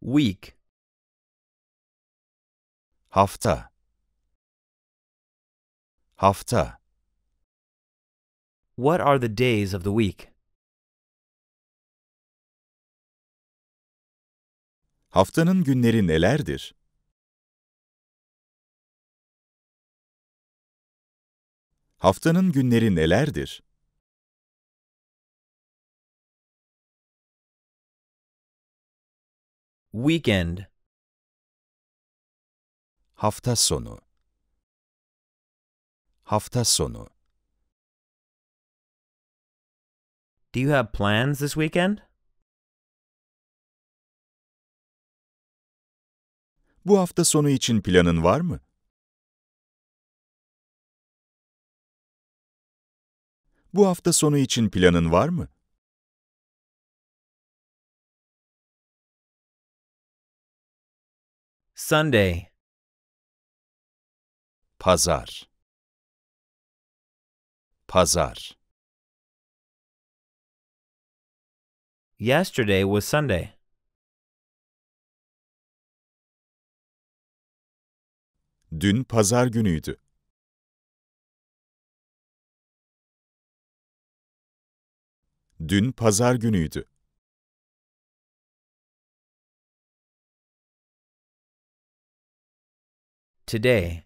Week Hafta Hafta What are the days of the week? Haftanın günleri nelerdir? Haftanın günleri nelerdir? Weekend Hafta sonu Hafta sonu Do you have plans this weekend? Bu hafta sonu için planın var mı? Bu hafta sonu için planın var mı? Sunday Pazar Pazar Yesterday was Sunday. Dün pazar günüydü. Dün pazar günüydü. Today.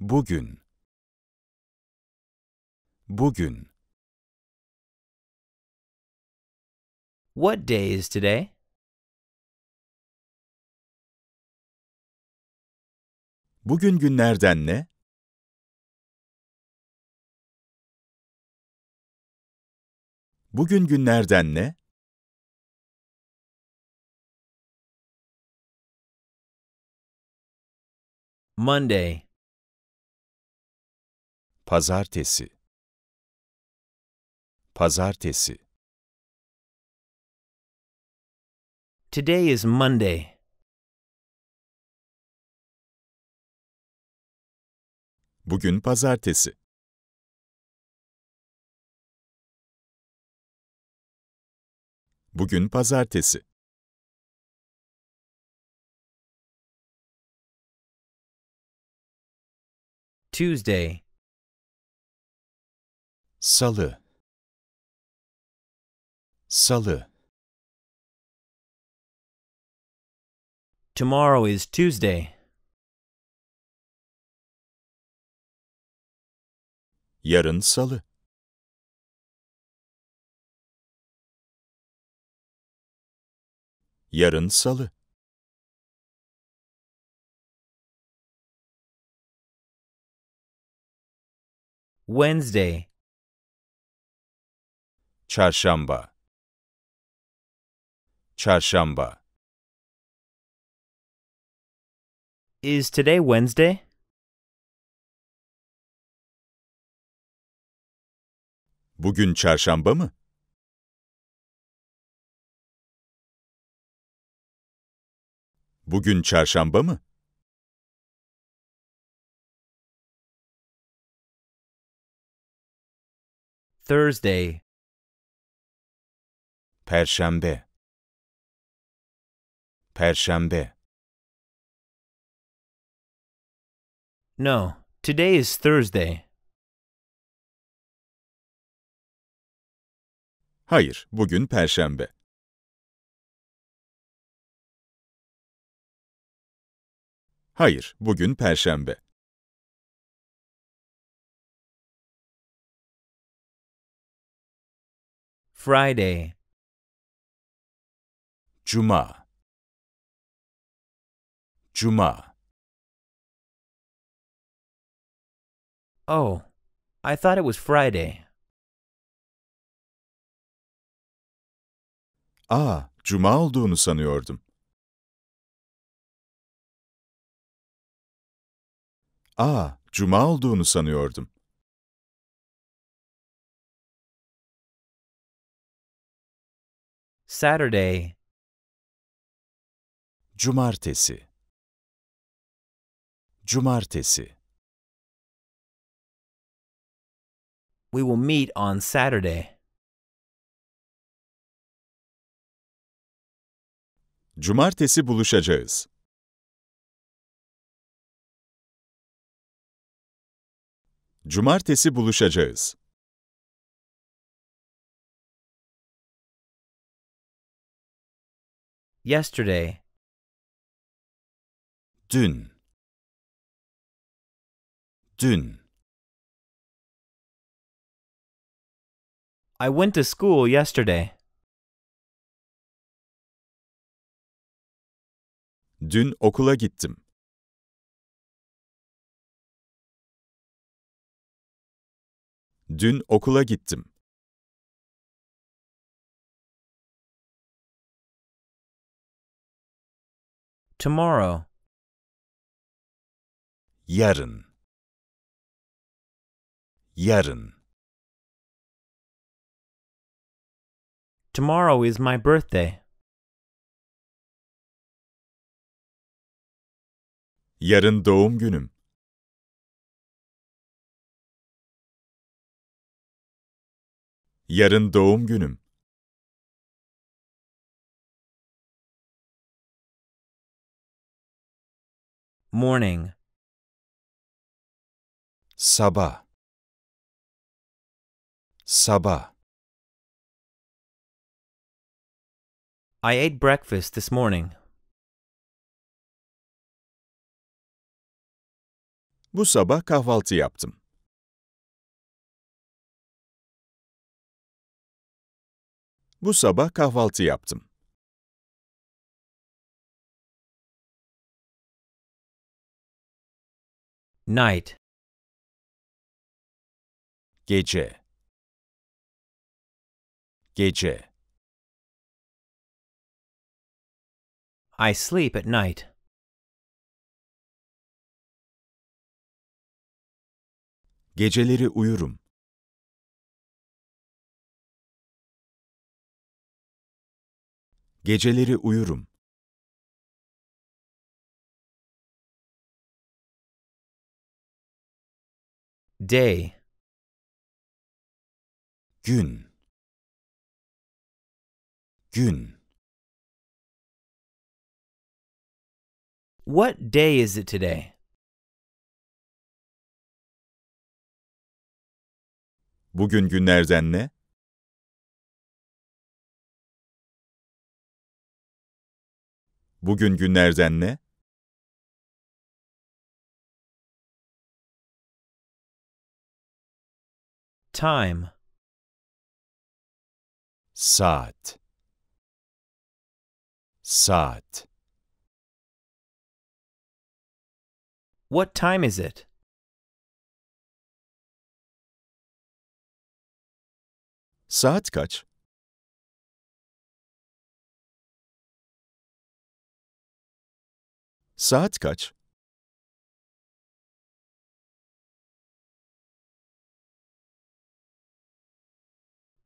Bugün. Bugün. What day is today? Bugün günlerden ne? Bugün günlerden ne? Monday Pazartesi Pazartesi Today is Monday. Bugün pazartesi. Bugün pazartesi. Tuesday Salı Salı Tomorrow is Tuesday. Yarın salı. Yarın salı. Wednesday Çarşamba Çarşamba Is today Wednesday? Bugün çarşamba mı? Bugün çarşamba mı? Thursday Perşembe Perşembe No, today is Thursday. Hayır, bugün perşembe. Hayır, bugün perşembe. Friday Juma. Juma. Oh, I thought it was Friday. Ah, cuma olduğunu sanıyordum. Ah, cuma olduğunu sanıyordum. Saturday Cumartesi Cumartesi We will meet on Saturday. Cumartesi buluşacağız. Cumartesi buluşacağız. yesterday dün dün I went to school yesterday. Dün okula gittim. Dün okula gittim. Tomorrow. Yarın. Yarın. Tomorrow is my birthday. Yarın doğum günüm. Yarın doğum günüm. Morning. Sabah. Sabah. I ate breakfast this morning. Bu sabah kahvaltı yaptım. Bu sabah kahvaltı yaptım. Night Gece Gece I sleep at night. Geceleri uyurum. Geceleri uyurum. Day gün gün What day is it today? Bugün günlerden ne? Bugün günlerden ne? Time. Saat. Saat. What time is it? Saat kaç? Saat kaç?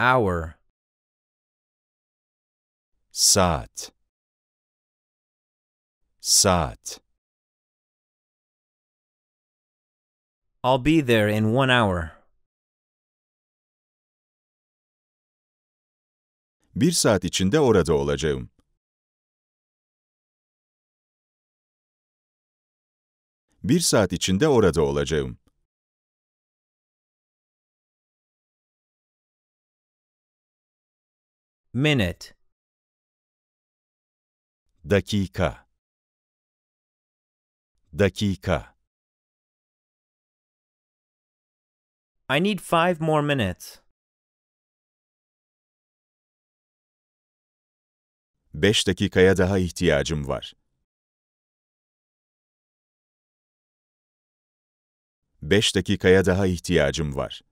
Hour Saat Saat I'll be there in one hour. Bir saat içinde orada olacağım. Bir saat içinde orada olacağım. minute dakika dakika I need five more minutes. Beş dakikaya daha ihtiyacım var. Beş dakikaya daha ihtiyacım var.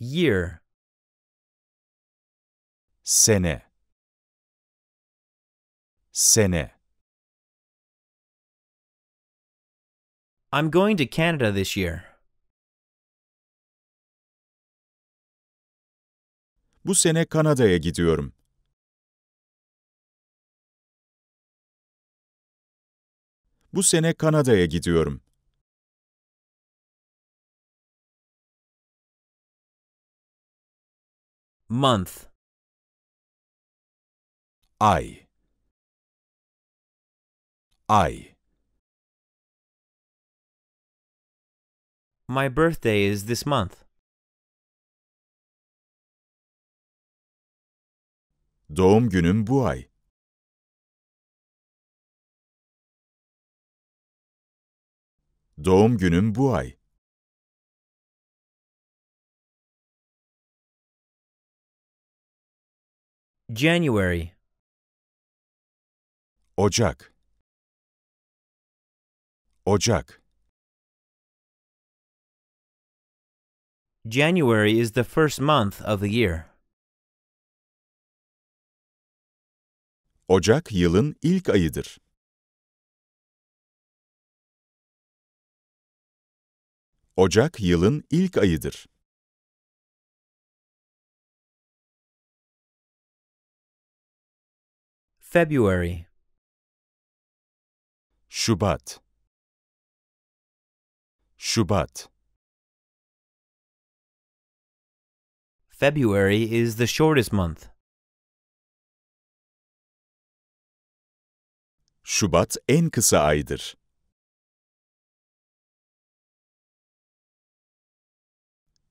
year sene sene I'm going to Canada this year. Bu sene Kanada'ya gidiyorum. Bu sene Kanada'ya gidiyorum. month I I My birthday is this month. Doğum günüm bu ay. Doğum günüm bu ay. January Ocak Ocak January is the first month of the year. Ocak yılın ilk ayıdır. Ocak yılın ilk ayıdır. February Şubat Şubat February is the shortest month. Şubat en kısa aydır.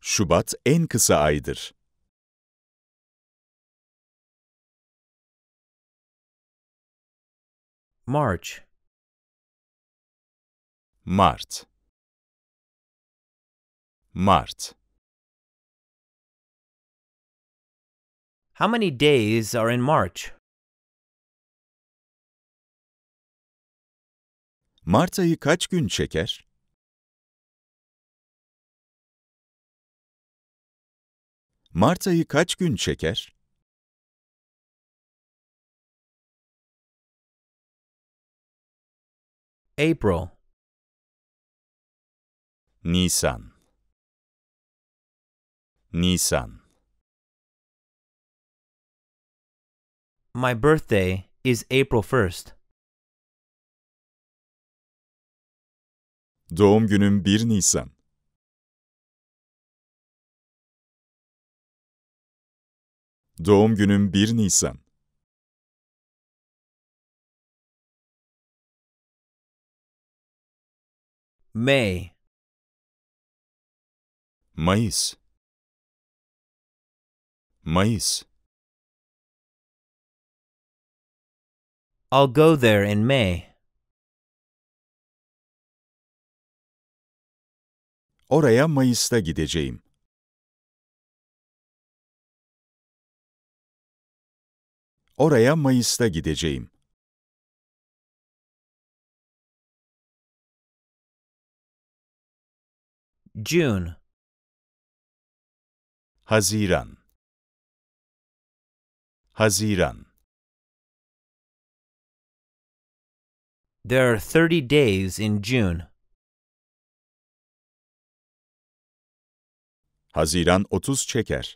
Şubat en kısa aydır. March Mart Mart How many days are in March? Mart ayı kaç gün çeker? Mart ayı kaç gün çeker? April Nisan Nisan My birthday is April 1st. Doğum günüm 1 Nisan. Doğum günüm 1 Nisan. May Mayıs Mayıs I'll go there in May. Oraya Mayıs'ta gideceğim. Oraya Mayıs'ta gideceğim. June Haziran Haziran There are 30 days in June. Haziran 30 çeker.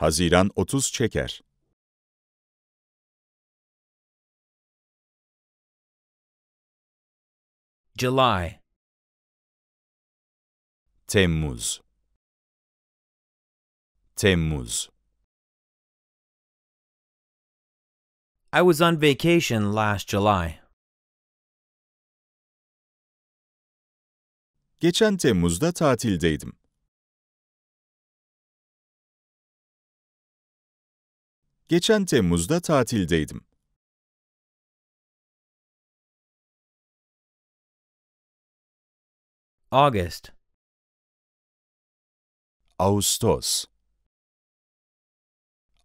Haziran 30 çeker. July. Temmuz Temmuz I was on vacation last July. Geçen Temmuz'da tatildeydim. Geçen Temmuz'da tatildeydim. August. Austos.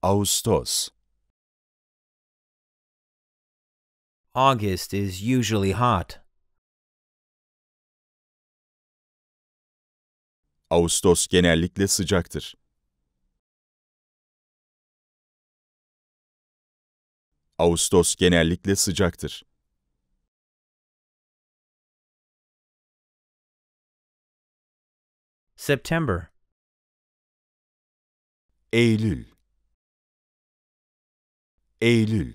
Ağustos. August is usually hot. Ağustos genellikle sıcaktır. Ağustos genellikle sıcaktır. September Eylül Eylül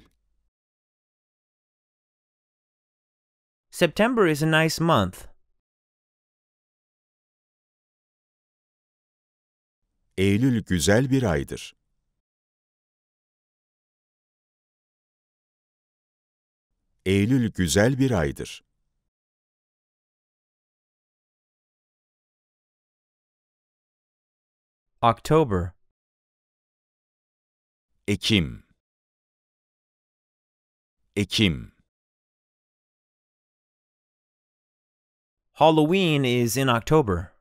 September is a nice month. Eylül güzel bir aydır. Eylül güzel bir aydır. October Ekim Ekim Halloween is in October.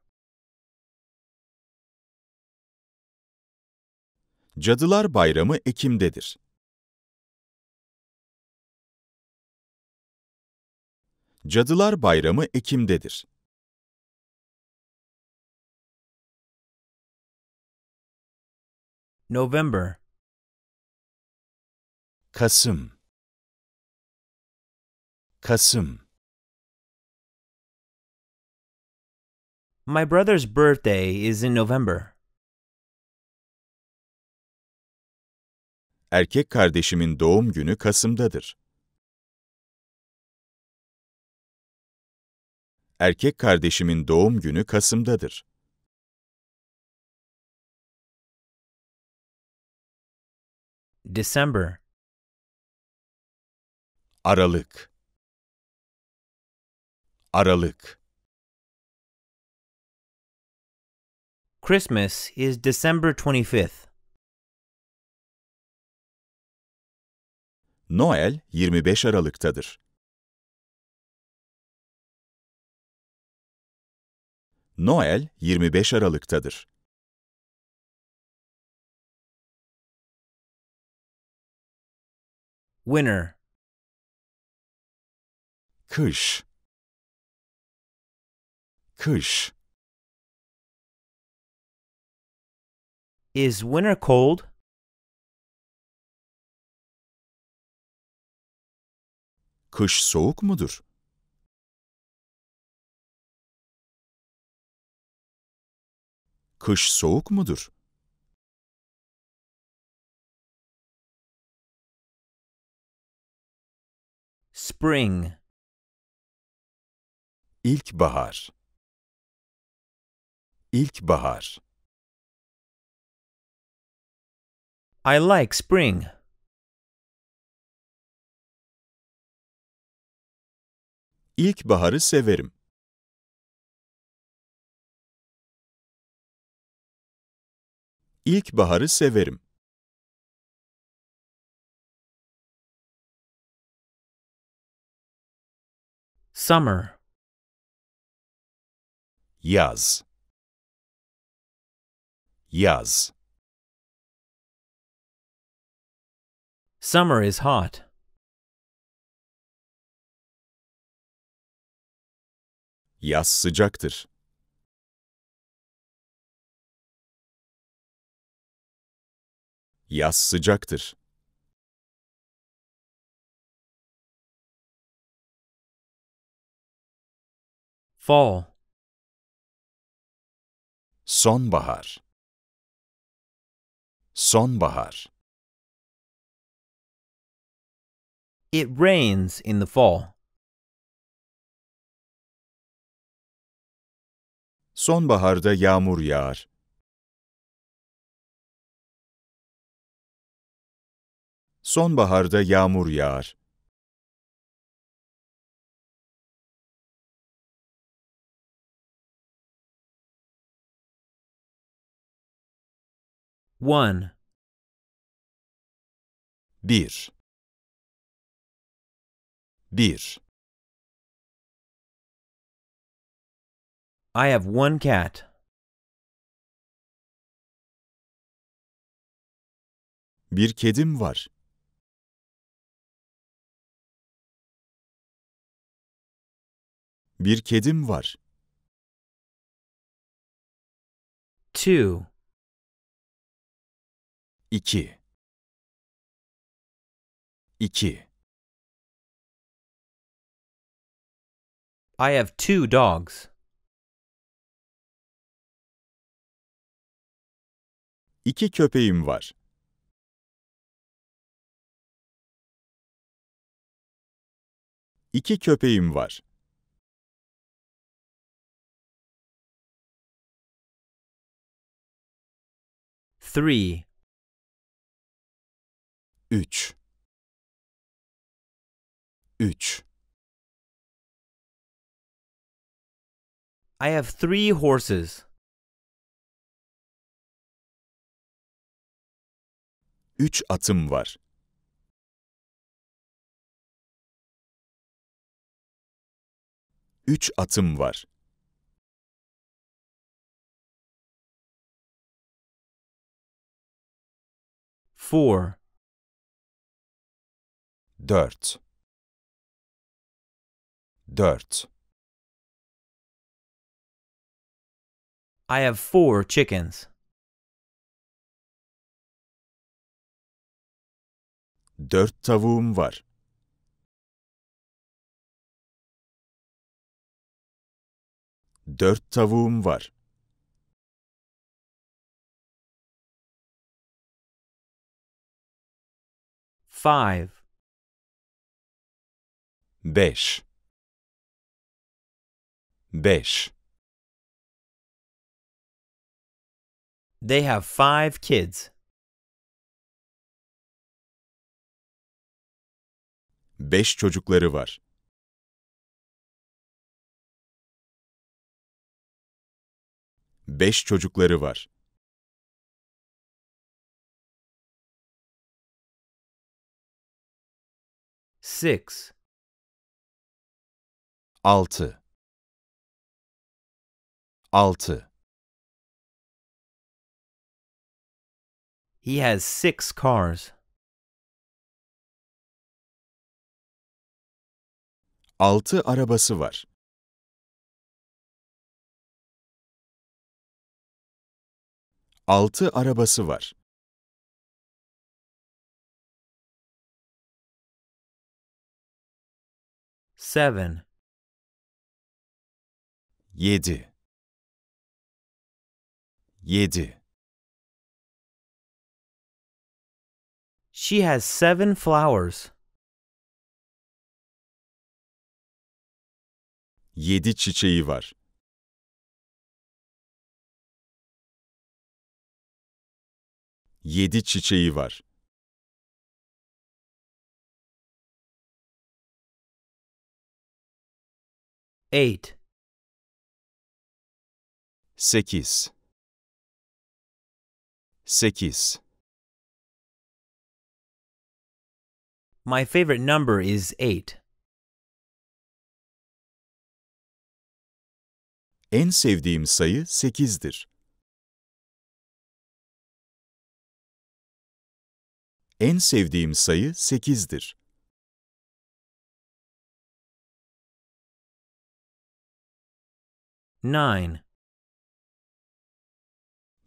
Cadılar Bayramı Ekim'dedir. Cadılar Bayramı Ekim'dedir. November Kasım Kasım My brother's birthday is in November. Erkek kardeşimin doğum günü Kasım'dadır. Erkek kardeşimin doğum günü Kasım'dadır. December Aralık Aralık Christmas is December 25th. Noel 25 Aralık'tadır. Noel 25 Aralık'tadır. Winter. Kush. Kush. Is winter cold? Kış soğuk mudur? Kış soğuk mudur? Spring İlkbahar İlkbahar I like spring. İlkbaharı severim. İlkbaharı severim. Summer. Yaz. Yaz. Summer is hot. Yaz sıcaktır. Yaz sıcaktır. Fall. Sonbahar. Sonbahar. It rains in the fall. Sonbaharda yağmur yağar. Sonbaharda yağmur yağar. 1 1 1 I have one cat. Bir kedim var. Bir kedim var. 2 2 2 I have two dogs. 2 köpeğim var. İki köpeğim var. Three 3 3 I have three horses. Üç atım var. Üç atım var. Four. 4 4 I have four chickens. Dört tavuğum var. Dört tavuğum var. Five. 5 5 They have five kids. Beş çocukları var. Beş çocukları var. Six. 6 6 He has six cars. 6 arabası var. Altı arabası var. Seven. 7 7 She has seven flowers. 7 çiçeği var. Yedi çiçeği var. Eight. 8 8 My favorite number is 8. En sevdiğim sayı 8'dir. En sevdiğim sayı 8'dir. Nine.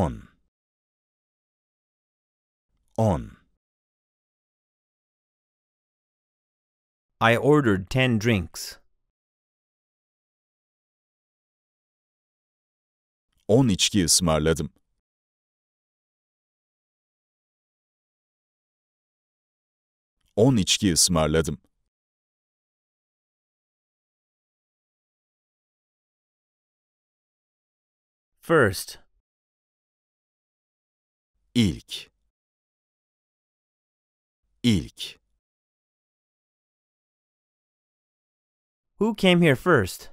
On. On. I ordered ten drinks. On içki ısmarladım. On içki ısmarladım. First, İlk, ilk Who came here first?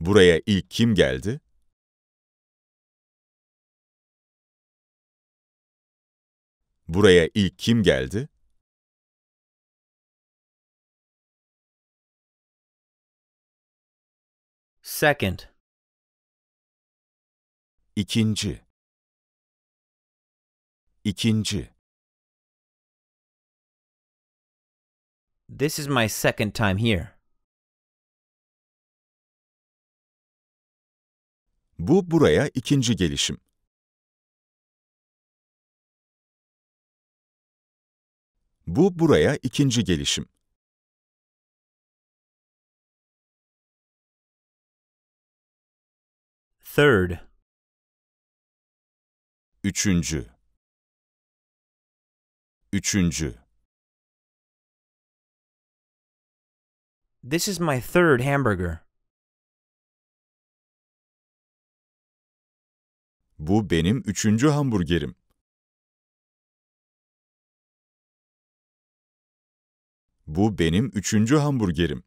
Buraya ilk kim geldi? Buraya ilk kim geldi? Second. İkinci. İkinci. This is my second time here. Bu buraya ikinci gelişim. Bu buraya ikinci gelişim. Third. Üçüncü. Üçüncü. This is my third hamburger. Bu benim üçüncü hamburgerim. Bu benim üçüncü hamburgerim.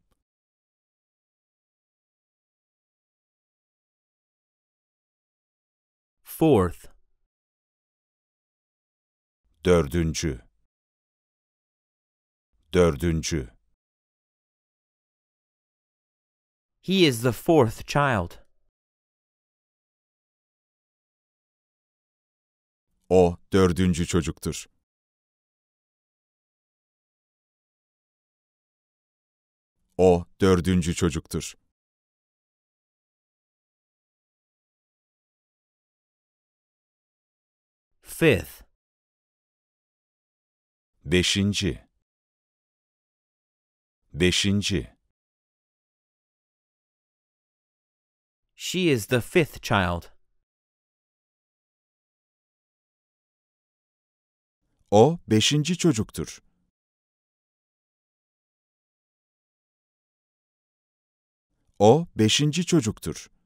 Fourth. Dördüncü Dördüncü He is the fourth child. O dördüncü çocuktur. O dördüncü çocuktur. Fifth. Beşinci Beşinci She is the fifth child. O beşinci çocuktur. O beşinci çocuktur.